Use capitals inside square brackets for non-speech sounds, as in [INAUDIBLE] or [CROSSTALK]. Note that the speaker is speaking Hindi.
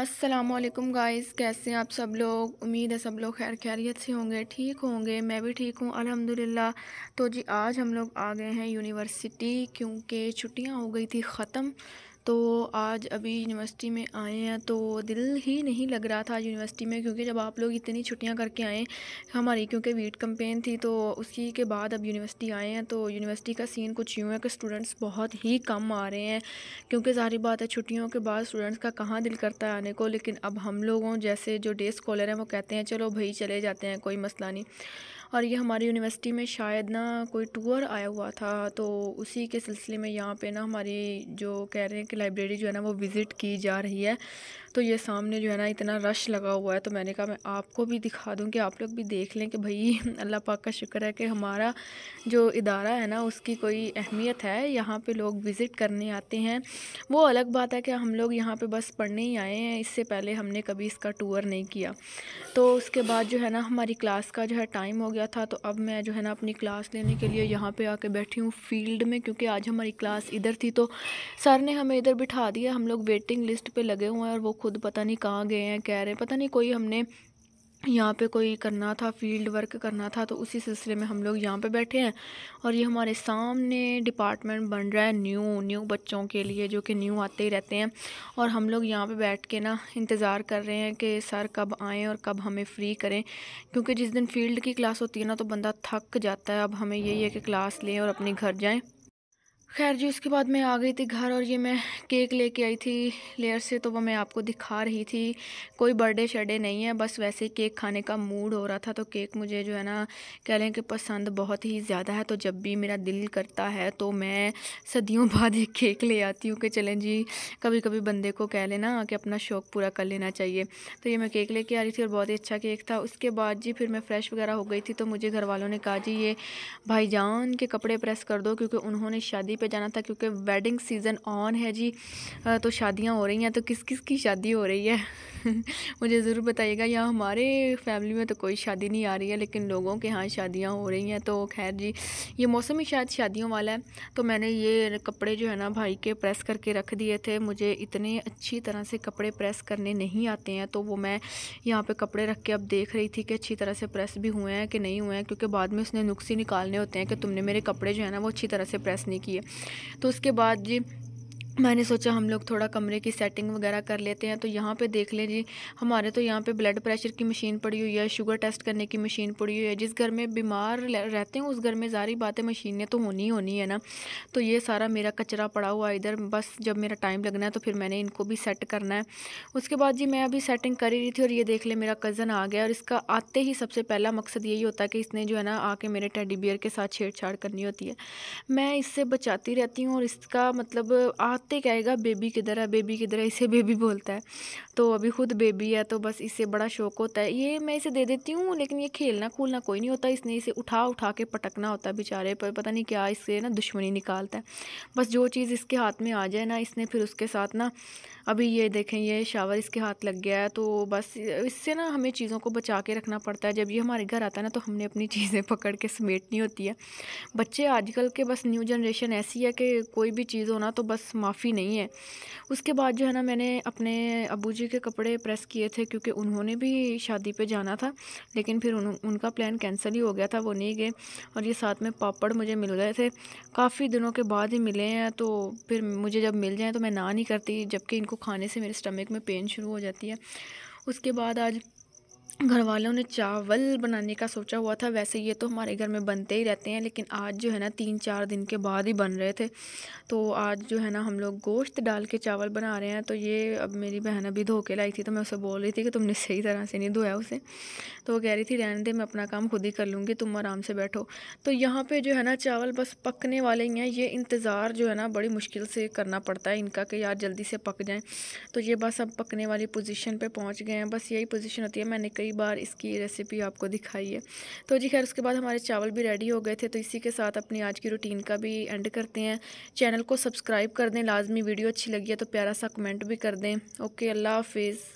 असलम गाइस कैसे हैं आप सब लोग उम्मीद है सब लोग खैर खैरियत से होंगे ठीक होंगे मैं भी ठीक हूँ अल्हम्दुलिल्लाह तो जी आज हम लोग आ गए हैं यूनिवर्सिटी क्योंकि छुट्टियाँ हो गई थी ख़त्म तो आज अभी यूनिवर्सिटी में आए हैं तो दिल ही नहीं लग रहा था आज यूनिवर्सिटी में क्योंकि जब आप लोग इतनी छुट्टियां करके आए हमारी क्योंकि वीट कंपेन थी तो उसी के बाद अब यूनिवर्सिटी आए हैं तो यूनिवर्सिटी का सीन कुछ यूँ है कि स्टूडेंट्स बहुत ही कम आ रहे हैं क्योंकि ज़ाहिर बात है छुट्टियों के बाद स्टूडेंट्स का कहाँ दिल करता है आने को लेकिन अब हम लोगों जैसे जो डे स्कॉलर हैं वो कहते हैं चलो भाई चले जाते हैं कोई मसला नहीं और ये हमारी यूनिवर्सिटी में शायद ना कोई टूर आया हुआ था तो उसी के सिलसिले में यहाँ पे ना हमारी जो कह रहे हैं की लाइब्रेरी जो है ना वो विज़िट की जा रही है तो ये सामने जो है ना इतना रश लगा हुआ है तो मैंने कहा मैं आपको भी दिखा दूँ कि आप लोग भी देख लें कि भई [LAUGHS] अल्लाह पाक का शुक्र है कि हमारा जो इदारा है ना उसकी कोई अहमियत है यहाँ पर लोग विज़िट करने आते हैं वो अलग बात है कि हम लोग यहाँ पर बस पढ़ने ही आए हैं इससे पहले हमने कभी इसका टूर नहीं किया तो उसके बाद जो है ना हमारी क्लास का जो है टाइम हो गया था तो अब मैं जो है ना अपनी क्लास लेने के लिए यहाँ पर आके बैठी हूँ फील्ड में क्योंकि आज हमारी क्लास इधर थी तो सर ने हमें इधर बिठा दिया हम लोग वेटिंग लिस्ट पर लगे हुए हैं और वो खुद पता नहीं कहाँ गए हैं कह रहे हैं पता नहीं कोई हमने यहाँ पे कोई करना था फील्ड वर्क करना था तो उसी सिलसिले में हम लोग यहाँ पे बैठे हैं और ये हमारे सामने डिपार्टमेंट बन रहा है न्यू न्यू बच्चों के लिए जो कि न्यू आते ही रहते हैं और हम लोग यहाँ पे बैठ के ना इंतज़ार कर रहे हैं कि सर कब आएँ और कब हमें फ्री करें क्योंकि जिस दिन फील्ड की क्लास होती है ना तो बंदा थक जाता है अब हमें यही है कि क्लास लें और अपने घर जाएँ खैर जी उसके बाद मैं आ गई थी घर और ये मैं केक लेके आई थी लेयर से तो वो मैं आपको दिखा रही थी कोई बर्थडे शर्डे नहीं है बस वैसे ही केक खाने का मूड हो रहा था तो केक मुझे जो है ना कह लें कि पसंद बहुत ही ज़्यादा है तो जब भी मेरा दिल करता है तो मैं सदियों बाद एक केक ले आती हूँ कि चलें जी कभी कभी बंदे को कह लेना कि अपना शौक़ पूरा कर लेना चाहिए तो ये मैं केक लेके आ रही थी और बहुत ही अच्छा केक था उसके बाद जी फिर मैं फ़्रेश वगैरह हो गई थी तो मुझे घर वालों ने कहा जी ये भाईजान के कपड़े प्रेस कर दो क्योंकि उन्होंने शादी पे जाना था क्योंकि वेडिंग सीज़न ऑन है जी तो शादियाँ हो रही हैं तो किस किस की शादी हो रही है [LAUGHS] मुझे ज़रूर बताइएगा यहाँ हमारे फैमिली में तो कोई शादी नहीं आ रही है लेकिन लोगों के यहाँ शादियाँ हो रही हैं तो खैर जी ये मौसम ही शायद शादियों वाला है तो मैंने ये कपड़े जो है ना भाई के प्रेस करके रख दिए थे मुझे इतने अच्छी तरह से कपड़े प्रेस करने नहीं आते हैं तो वो मैं यहाँ पे कपड़े रख के अब देख रही थी कि अच्छी तरह से प्रेस भी हुए हैं कि नहीं हुए हैं क्योंकि बाद में उसने नुस्खे निकालने होते हैं कि तुमने मेरे कपड़े जो है ना वो अच्छी तरह से प्रेस नहीं किए तो उसके बाद जी मैंने सोचा हम लोग थोड़ा कमरे की सेटिंग वगैरह कर लेते हैं तो यहाँ पे देख लें जी हमारे तो यहाँ पे ब्लड प्रेशर की मशीन पड़ी हुई है शुगर टेस्ट करने की मशीन पड़ी हुई है जिस घर में बीमार रहते हैं उस घर में सारी बातें मशीनें तो होनी ही होनी है ना तो ये सारा मेरा कचरा पड़ा हुआ इधर बस जब मेरा टाइम लगना है तो फिर मैंने इनको भी सेट करना है उसके बाद जी मैं अभी सेटिंग कर ही रही थी और ये देख लें मेरा कज़न आ गया और इसका आते ही सबसे पहला मकसद यही होता है कि इसने जो है ना आके मेरे टेडी बियर के साथ छेड़छाड़ करनी होती है मैं इससे बचाती रहती हूँ और इसका मतलब आ भागते कहेगा बेबी किधर है बेबी किधर है इसे बेबी बोलता है तो अभी खुद बेबी है तो बस इससे बड़ा शौक होता है ये मैं इसे दे देती हूँ लेकिन ये खेलना कूलना कोई नहीं होता इसने इसे उठा उठा के पटकना होता है बेचारे पर पता नहीं क्या इससे ना दुश्मनी निकालता है बस जो चीज़ इसके हाथ में आ जाए ना इसने फिर उसके साथ ना अभी ये देखें ये शावर इसके हाथ लग गया है तो बस इससे ना हमें चीज़ों को बचा के रखना पड़ता है जब ये हमारे घर आता है ना तो हमने अपनी चीज़ें पकड़ के समेटनी होती है बच्चे आजकल के बस न्यू जनरेशन ऐसी है कि कोई भी चीज़ हो ना तो बस माफ़ी नहीं है उसके बाद जो है ना मैंने अपने अबू जी के कपड़े प्रेस किए थे क्योंकि उन्होंने भी शादी पर जाना था लेकिन फिर उन, उनका प्लान कैंसिल ही हो गया था वो नहीं गए और ये साथ में पापड़ मुझे मिल गए थे काफ़ी दिनों के बाद ही मिले हैं तो फिर मुझे जब मिल जाएँ तो मैं ना नहीं करती जबकि इनको को खाने से मेरे स्टमक में पेन शुरू हो जाती है उसके बाद आज घर वालों ने चावल बनाने का सोचा हुआ था वैसे ये तो हमारे घर में बनते ही रहते हैं लेकिन आज जो है ना तीन चार दिन के बाद ही बन रहे थे तो आज जो है ना हम लोग गोश्त डाल के चावल बना रहे हैं तो ये अब मेरी बहन अभी धो के लाई थी तो मैं उसे बोल रही थी कि तुमने सही तरह से नहीं धोया उसे तो वो कह रही थी रहने दे मैं अपना काम खुद ही कर लूँगी तुम आराम से बैठो तो यहाँ पर जो है ना चावल बस पकने वाले ही हैं ये इंतज़ार जो है ना बड़ी मुश्किल से करना पड़ता है इनका कि यार जल्दी से पक जाएँ तो ये बस अब पकने वाली पोजिशन पर पहुँच गए हैं बस यही पोजिशन होती है मैंने कई बार इसकी रेसिपी आपको दिखाई है तो जी खैर उसके बाद हमारे चावल भी रेडी हो गए थे तो इसी के साथ अपनी आज की रूटीन का भी एंड करते हैं चैनल को सब्सक्राइब कर दें लाजमी वीडियो अच्छी लगी है तो प्यारा सा कमेंट भी कर दें ओके अल्लाह हाफिज़